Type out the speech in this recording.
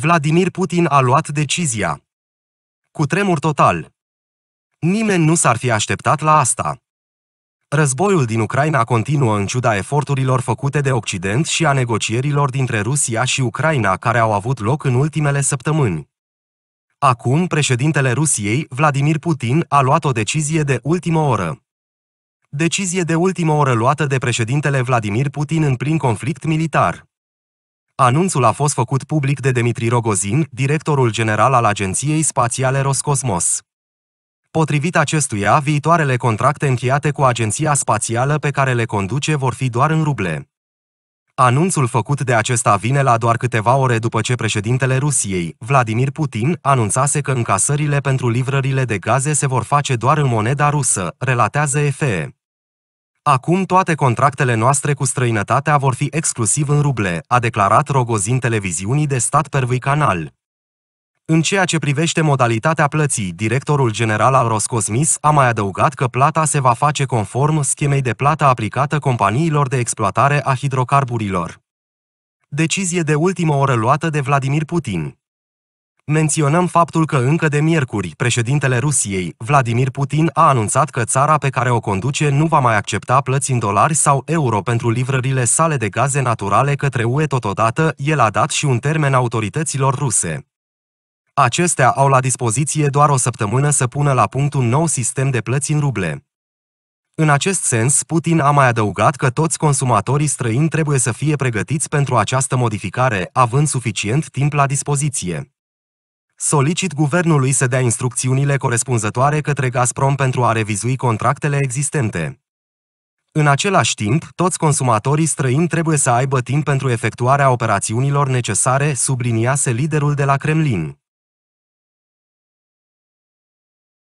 Vladimir Putin a luat decizia. Cu tremur total. Nimeni nu s-ar fi așteptat la asta. Războiul din Ucraina continuă în ciuda eforturilor făcute de Occident și a negocierilor dintre Rusia și Ucraina care au avut loc în ultimele săptămâni. Acum, președintele Rusiei, Vladimir Putin, a luat o decizie de ultimă oră. Decizie de ultimă oră luată de președintele Vladimir Putin în plin conflict militar. Anunțul a fost făcut public de Dimitri Rogozin, directorul general al Agenției Spațiale Roscosmos. Potrivit acestuia, viitoarele contracte încheiate cu agenția spațială pe care le conduce vor fi doar în ruble. Anunțul făcut de acesta vine la doar câteva ore după ce președintele Rusiei, Vladimir Putin, anunțase că încasările pentru livrările de gaze se vor face doar în moneda rusă, relatează EFE. Acum toate contractele noastre cu străinătatea vor fi exclusiv în ruble, a declarat Rogozin televiziunii de stat pervui canal. În ceea ce privește modalitatea plății, directorul general al Roscosmis a mai adăugat că plata se va face conform schemei de plată aplicată companiilor de exploatare a hidrocarburilor. Decizie de ultimă oră luată de Vladimir Putin. Menționăm faptul că încă de miercuri, președintele Rusiei, Vladimir Putin, a anunțat că țara pe care o conduce nu va mai accepta plăți în dolari sau euro pentru livrările sale de gaze naturale către UE. Totodată, el a dat și un termen autorităților ruse. Acestea au la dispoziție doar o săptămână să pună la punct un nou sistem de plăți în ruble. În acest sens, Putin a mai adăugat că toți consumatorii străini trebuie să fie pregătiți pentru această modificare, având suficient timp la dispoziție. Solicit guvernului să dea instrucțiunile corespunzătoare către Gazprom pentru a revizui contractele existente. În același timp, toți consumatorii străini trebuie să aibă timp pentru efectuarea operațiunilor necesare, subliniase liderul de la Kremlin.